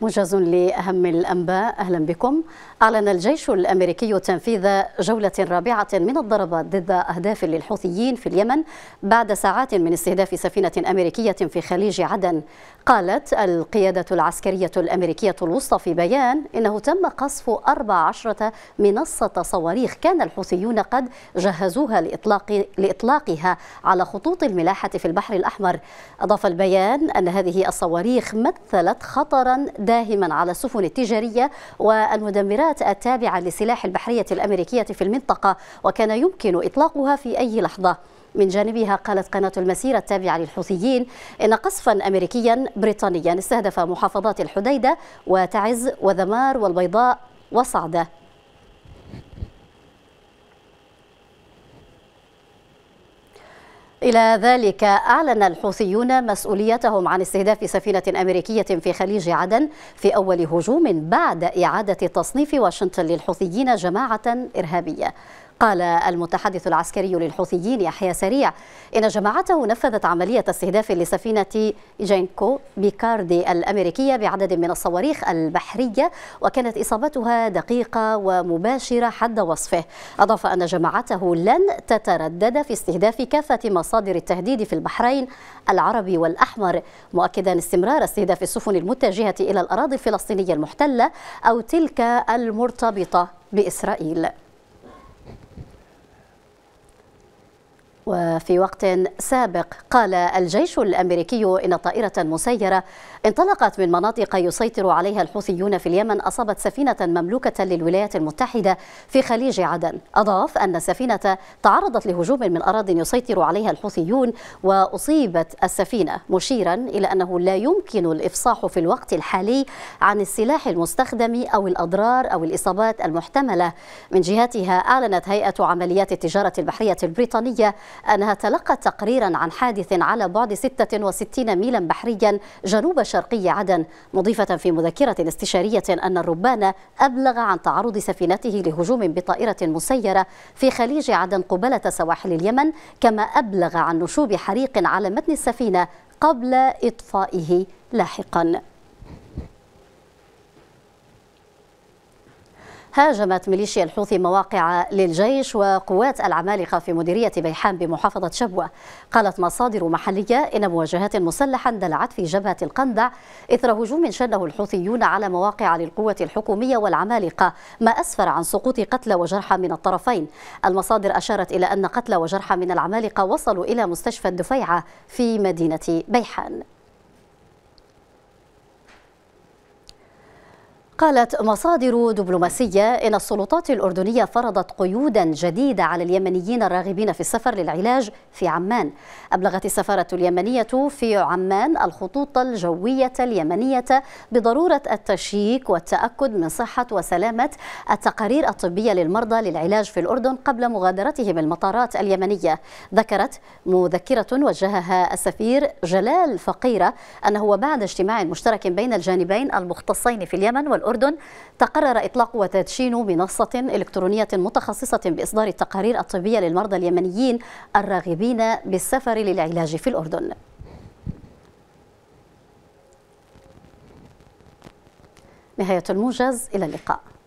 موجز لأهم الأنباء أهلا بكم أعلن الجيش الأمريكي تنفيذ جولة رابعة من الضربات ضد أهداف للحوثيين في اليمن بعد ساعات من استهداف سفينة أمريكية في خليج عدن قالت القيادة العسكرية الأمريكية الوسطى في بيان إنه تم قصف 14 منصة صواريخ كان الحوثيون قد جهزوها لإطلاق لإطلاقها على خطوط الملاحة في البحر الأحمر أضاف البيان أن هذه الصواريخ مثلت خطرا داهما على السفن التجارية والمدمرات التابعة لسلاح البحرية الأمريكية في المنطقة وكان يمكن إطلاقها في أي لحظة من جانبها قالت قناة المسيرة التابعة للحوثيين إن قصفا أمريكيا بريطانيا استهدف محافظات الحديدة وتعز وذمار والبيضاء وصعدة إلى ذلك أعلن الحوثيون مسؤوليتهم عن استهداف سفينة أمريكية في خليج عدن في أول هجوم بعد إعادة تصنيف واشنطن للحوثيين جماعة إرهابية قال المتحدث العسكري للحوثيين يحيى سريع إن جماعته نفذت عملية استهداف لسفينة جينكو بيكاردي الأمريكية بعدد من الصواريخ البحرية وكانت إصابتها دقيقة ومباشرة حد وصفه أضاف أن جماعته لن تتردد في استهداف كافة مصادر التهديد في البحرين العربي والأحمر مؤكدا استمرار استهداف السفن المتجهة إلى الأراضي الفلسطينية المحتلة أو تلك المرتبطة بإسرائيل وفي وقت سابق قال الجيش الأمريكي إن طائرة مسيرة انطلقت من مناطق يسيطر عليها الحوثيون في اليمن أصابت سفينة مملوكة للولايات المتحدة في خليج عدن أضاف أن السفينة تعرضت لهجوم من أراض يسيطر عليها الحوثيون وأصيبت السفينة مشيرا إلى أنه لا يمكن الإفصاح في الوقت الحالي عن السلاح المستخدم أو الأضرار أو الإصابات المحتملة من جهتها أعلنت هيئة عمليات التجارة البحرية البريطانية أنها تلقت تقريرا عن حادث على بعد 66 ميلا بحريا جنوب شرقي عدن مضيفة في مذكرة استشارية أن الربان أبلغ عن تعرض سفينته لهجوم بطائرة مسيرة في خليج عدن قبالة سواحل اليمن كما أبلغ عن نشوب حريق على متن السفينة قبل إطفائه لاحقاً هاجمت ميليشيا الحوثي مواقع للجيش وقوات العمالقة في مديرية بيحان بمحافظة شبوة قالت مصادر محلية إن مواجهات مسلحة اندلعت في جبهة القندع إثر هجوم شنه الحوثيون على مواقع للقوة الحكومية والعمالقة ما أسفر عن سقوط قتلى وجرحى من الطرفين المصادر أشارت إلى أن قتلى وجرحى من العمالقة وصلوا إلى مستشفى الدفيعة في مدينة بيحان قالت مصادر دبلوماسية إن السلطات الأردنية فرضت قيودا جديدة على اليمنيين الراغبين في السفر للعلاج في عمان أبلغت السفارة اليمنية في عمان الخطوط الجوية اليمنية بضرورة التشييك والتأكد من صحة وسلامة التقارير الطبية للمرضى للعلاج في الأردن قبل مغادرتهم المطارات اليمنية ذكرت مذكرة وجهها السفير جلال فقيرة أنه بعد اجتماع مشترك بين الجانبين المختصين في اليمن والأردن الأردن تقرر إطلاق وتدشين منصة إلكترونية متخصصة بإصدار التقارير الطبية للمرضى اليمنيين الراغبين بالسفر للعلاج في الأردن نهاية الموجز إلى اللقاء